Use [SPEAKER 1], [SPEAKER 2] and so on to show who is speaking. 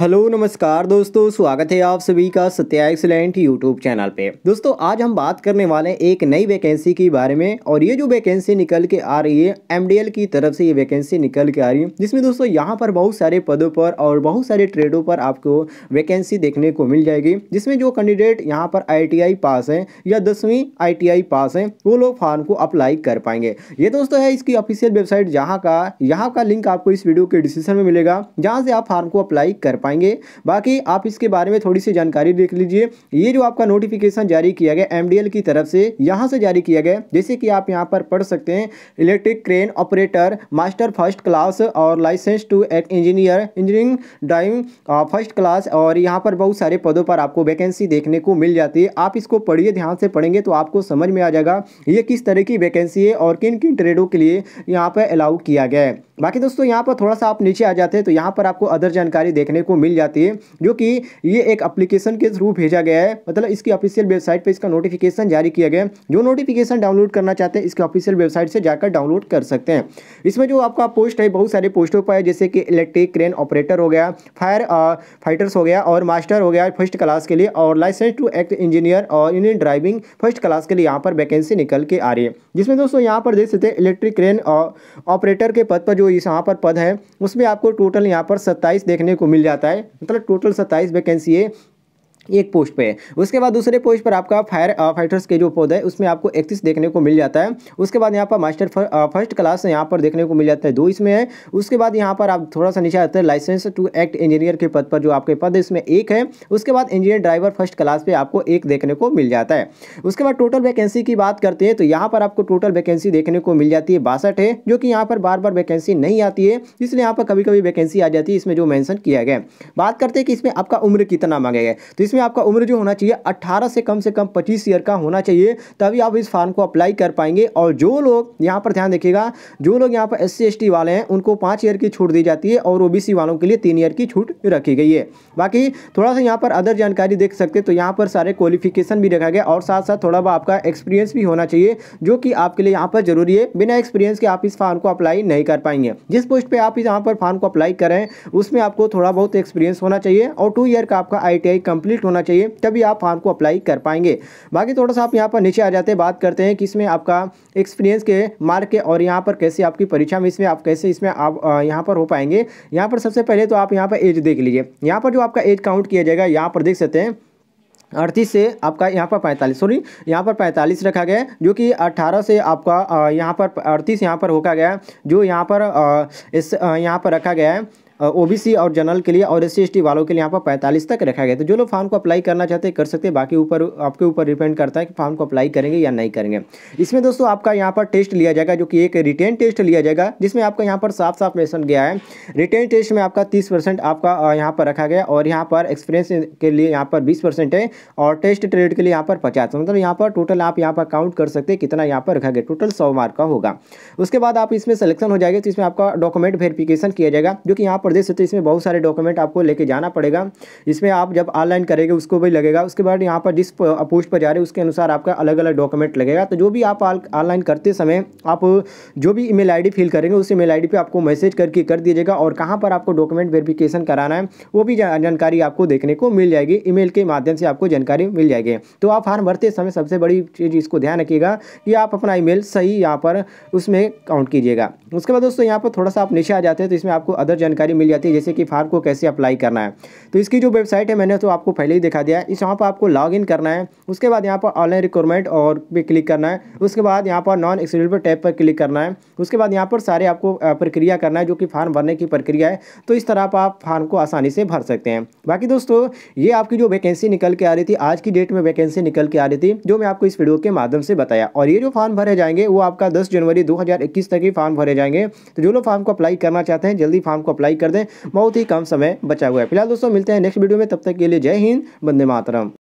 [SPEAKER 1] hello नमस्कार दोस्तों स्वागत है आप सभी का सत्या एक्सलेंट यूट्यूब चैनल पे दोस्तों आज हम बात करने वाले हैं एक नई वैकेंसी के बारे में और ये जो वैकेंसी निकल के आ रही है एमडीएल की तरफ से ये वैकेंसी निकल के आ रही है जिसमें दोस्तों यहाँ पर बहुत सारे पदों पर और बहुत सारे ट्रेडों पर आपको वैकेंसी देखने को मिल जाएगी जिसमें जो कैंडिडेट यहाँ पर आई पास है या दसवीं आई पास है वो लोग फॉर्म को अप्लाई कर पाएंगे ये दोस्तों है इसकी ऑफिशियल वेबसाइट जहाँ का यहाँ का लिंक आपको इस वीडियो के डिस्क्रिप्शन में मिलेगा जहाँ से आप फॉर्म को अप्लाई कर पाएंगे पाएंगे बाकी आप इसके बारे में थोड़ी सी जानकारी देख लीजिए ये जो आपका नोटिफिकेशन जारी किया गया एम की तरफ से यहाँ से जारी किया गया जैसे कि आप यहाँ पर पढ़ सकते हैं electric crane operator master first class और licence to at engineer engineering driving first class और यहाँ पर बहुत सारे पदों पर आपको वैकेंसी देखने को मिल जाती है आप इसको पढ़िए ध्यान से पढ़ेंगे तो आपको समझ में आ जाएगा ये किस तरह की वैकेंसी है और किन किन ट्रेडों के लिए यहाँ पर अलाउ किया गया है बाकी दोस्तों यहाँ पर थोड़ा सा आप नीचे आ जाते हैं तो यहाँ पर आपको अदर जानकारी देखने को मिल जाती है जो कि ये एक अप्लीकेशन के थ्रू भेजा गया है मतलब इसकी ऑफिशियल वेबसाइट पर इसका नोटिफिकेशन जारी किया गया है जो नोटिफिकेशन डाउनलोड करना चाहते हैं इसके ऑफिशियल वेबसाइट से जाकर डाउनलोड कर सकते हैं इसमें जो आपका पोस्ट है बहुत सारे पोस्टों पर है जैसे कि इलेक्ट्रिक क्रेन ऑपरेटर हो गया फायर फाइटर्स हो गया और मास्टर हो गया फर्स्ट क्लास के लिए और लाइसेंस टू एक्ट इंजीनियर और इंडियन ड्राइविंग फर्स्ट क्लास के लिए यहाँ पर वैकेंसी निकल के आ रही है जिसमें दोस्तों यहाँ पर देख सकते हैं इलेक्ट्रिक क्रेन ऑपरेटर के पद पर जो इस यहाँ पर पद है उसमें आपको टोटल यहाँ पर सत्ताईस देखने को मिल जाता है है मतलब टोटल सत्ताईस वैकेंसी है एक पोस्ट पे उसके बाद दूसरे पोस्ट पर आपका फायर फाइटर्स के जो पौधे उसमें आपको इकतीस देखने को मिल जाता है उसके बाद यहाँ पर मास्टर फर्स्ट क्लास यहाँ पर देखने को मिल जाता है दो इसमें है उसके बाद यहाँ पर आप थोड़ा सा नीचे आते हैं लाइसेंस टू एक्ट इंजीनियर के पद पर जो आपके पद है इसमें एक है उसके बाद इंजीनियर ड्राइवर फर्स्ट क्लास पर आपको एक देखने को मिल जाता है उसके बाद टोटल वैकेंसी की बात करते हैं तो यहाँ पर आपको टोटल वैकेंसी देखने को मिल जाती है बासठ है जो कि यहाँ पर बार बार वैकेंसी नहीं आती है इसलिए यहाँ पर कभी कभी वैकेंसी आ जाती है इसमें जो मैंसन किया गया बात करते हैं कि इसमें आपका उम्र कितना मांगा गया तो इसमें इसमें आपका उम्र जो होना चाहिए अट्ठारह से कम से कम पच्चीस ईयर का होना चाहिए तभी आप इस फॉर्म को अप्लाई कर पाएंगे और जो लोग यहाँ पर ध्यान देखिएगा जो लोग यहाँ पर एस सी वाले हैं उनको पाँच ईयर की छूट दी जाती है और ओ वालों के लिए तीन ईयर की छूट रखी गई है बाकी थोड़ा सा यहाँ पर अदर जानकारी देख सकते तो यहाँ पर सारे क्वालिफिकेशन भी रखा गया और साथ साथ थोड़ा बहुत आपका एक्सपीरियंस भी होना चाहिए जो कि आपके लिए यहाँ पर जरूरी है बिना एक्सपीरियंस के आप इस फॉर्म को अप्लाई नहीं कर पाएंगे जिस पोस्ट पे आप इस यहाँ पर फॉर्म को अप्लाई करें उसमें आपको थोड़ा बहुत एक्सपीरियंस होना चाहिए और टू ईयर का आपका आई कंप्लीट होना चाहिए तभी आप फार्म को अप्लाई कर पाएंगे बाकी थोड़ा सा आप यहाँ पर नीचे आ जाते हैं बात करते हैं कि इसमें आपका एक्सपीरियंस के मार्क के और यहाँ पर कैसे आपकी परीक्षा में इसमें आप कैसे इसमें आप यहाँ पर हो पाएंगे यहाँ पर सबसे पहले तो आप यहाँ पर एज देख लीजिए यहाँ पर जो आपका एज काउंट किया जाएगा यहाँ पर देख सकते हैं अड़तीस से आपका यहाँ पर पैंतालीस सॉरी यहाँ पर पैंतालीस रखा गया है जो कि अट्ठारह से आपका यहाँ पर अड़तीस यहाँ पर होका गया जो यहाँ पर इस यहाँ पर रखा गया है ओबीसी और जनरल के लिए और एस सी वालों के लिए यहाँ पर पैंतालीस तक रखा गया तो जो लोग फॉर्म को अप्लाई करना चाहते हैं कर सकते हैं बाकी ऊपर आपके ऊपर डिपेंड करता है कि फॉर्म को अप्लाई करेंगे या नहीं करेंगे इसमें दोस्तों आपका यहाँ पर टेस्ट लिया जाएगा जो कि एक रिटेन टेस्ट लिया जाएगा जिसमें आपका यहाँ पर साफ साफ मेंशन गया है रिटेन टेस्ट में आपका तीस आपका यहाँ पर रखा गया और यहाँ पर एक्सपीरियंस के लिए यहाँ पर बीस है और टेस्ट ट्रेड के लिए यहाँ पर पचास मतलब यहाँ पर टोटल आप यहाँ पर काउंट कर सकते हैं कितना यहाँ पर रखा गया टोटल सौ मार्क का होगा उसके बाद आप इसमें सेलेक्शन हो जाएगा तो इसमें आपका डॉक्यूमेंट वेरिफिकेशन किया जाएगा जो कि यहाँ पर प्रदेश है तो इसमें बहुत सारे डॉक्यूमेंट आपको लेके जाना पड़ेगा इसमें आप जब ऑनलाइन करेंगे उसको भी लगेगा उसके बाद यहाँ पर जिस पोस्ट पर जा रहे उसके अनुसार आपका अलग अलग डॉक्यूमेंट लगेगा तो जो भी आप ऑनलाइन करते समय आप जो भी ईमेल आईडी फिल करेंगे उस ईमेल आईडी पे आपको मैसेज करके कर दीजिएगा और कहाँ पर आपको डॉक्यूमेंट वेरिफिकेशन कराना है वो भी जानकारी आपको देखने को मिल जाएगी ई के माध्यम से आपको जानकारी मिल जाएगी तो आप फार्म भरते समय सबसे बड़ी चीज़ इसको ध्यान रखिएगा कि आप अपना ई सही यहाँ पर उसमें काउंट कीजिएगा उसके बाद दोस्तों यहाँ पर थोड़ा सा आप नीचे आ जाते हैं तो इसमें आपको अदर जानकारी मिल जाती है जैसे कि फार्म को कैसे अप्लाई करना है तो इसकी जो वेबसाइट है मैंने तो आपको पहले ही दिखा दिया है इस यहाँ पर आपको लॉग इन करना है उसके बाद यहाँ पर ऑनलाइन रिक्वायरमेंट और पे क्लिक करना है उसके बाद यहाँ पर नॉन एक्सेडेबल टैप पर क्लिक करना है उसके बाद यहाँ पर सारे आपको प्रक्रिया करना है जो कि फार्म भरने की प्रक्रिया है तो इस तरह आप फार्म को आसानी से भर सकते हैं बाकी दोस्तों ये आपकी जो वैकेंसी निकल के आ रही थी आज की डेट में वैकेंसी निकल के आ रही थी जो मैं आपको इस वीडियो के माध्यम से बताया और ये जो फार्म भरे जाएंगे वो आपका दस जनवरी दो तक ही फार्म भरे जाएंगे तो जो लोग फार्म को अप्लाई करना चाहते हैं जल्दी फार्म को अप्लाई कर कर दें बहुत ही कम समय बचा हुआ है फिलहाल दोस्तों मिलते हैं नेक्स्ट वीडियो में तब तक के लिए जय हिंद बंदे मातरम